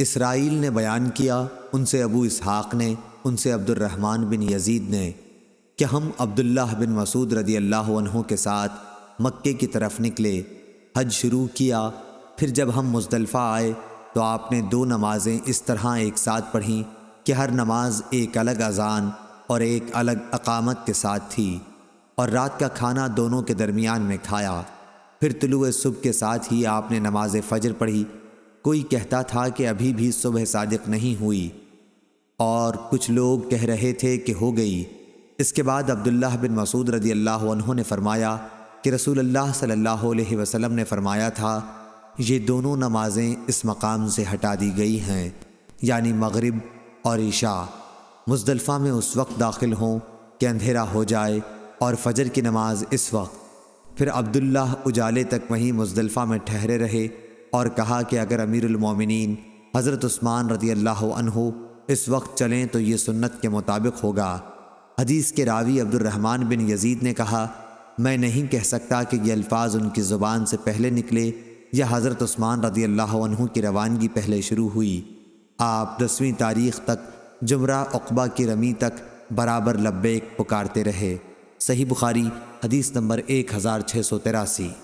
Israel ने बयान किया उनसे अबू इसहाक ने उनसे अब्दुलरहमान बिन यजीद ने कि हम अब्दुल्लाह बिन मसूद रदी अल्लाह के साथ मक्के की तरफ निकले हज शुरू किया फिर जब हम मुजदलफ़ा आए तो आपने दो नमाज़ें इस तरह एक साथ पढ़ीं कि हर नमाज एक अलग अजान और एक अलग अकामत के साथ थी और रात का खाना दोनों के दरमियान में खाया फिर तुलु सुबह के साथ ही आपने नमाज फ़जर पढ़ी कोई कहता था कि अभी भी सुबह सादिक नहीं हुई और कुछ लोग कह रहे थे कि हो गई इसके बाद अब्दुल्लाह बिन मसूद रदी अल्लाह ने फरमाया कि रसूल अल्लाह सल्लल्लाहु अलैहि वसल्लम ने फरमाया था ये दोनों नमाज़ें इस मकाम से हटा दी गई हैं यानी मगरिब और ईशा मुजदलफ़ा में उस वक्त दाखिल हों कि अंधेरा हो जाए और फजर की नमाज इस वक्त फिर अब्दुल्लाह उजाले तक वहीं मुजदलफ़ा में ठहरे रहे और कहा कि अगर अमीरमिन हज़रत उस्मान रदी अल्लाह इस वक्त चलें तो ये सुन्नत के मुताबिक होगा हदीस के रावी अब्दुलरहमान बिन यजीद ने कहा मैं नहीं कह सकता कि ये अल्फाज उनकी ज़ुबान से पहले निकले या हज़रत उस्मान रदी अल्लाह की रवानगी पहले शुरू हुई आप दसवीं तारीख तक जुमरा अकबा की रमी तक बराबर लब्बे पुकारते रहे सही बुखारी हदीस नंबर एक हज़ार छः सौ तिरासी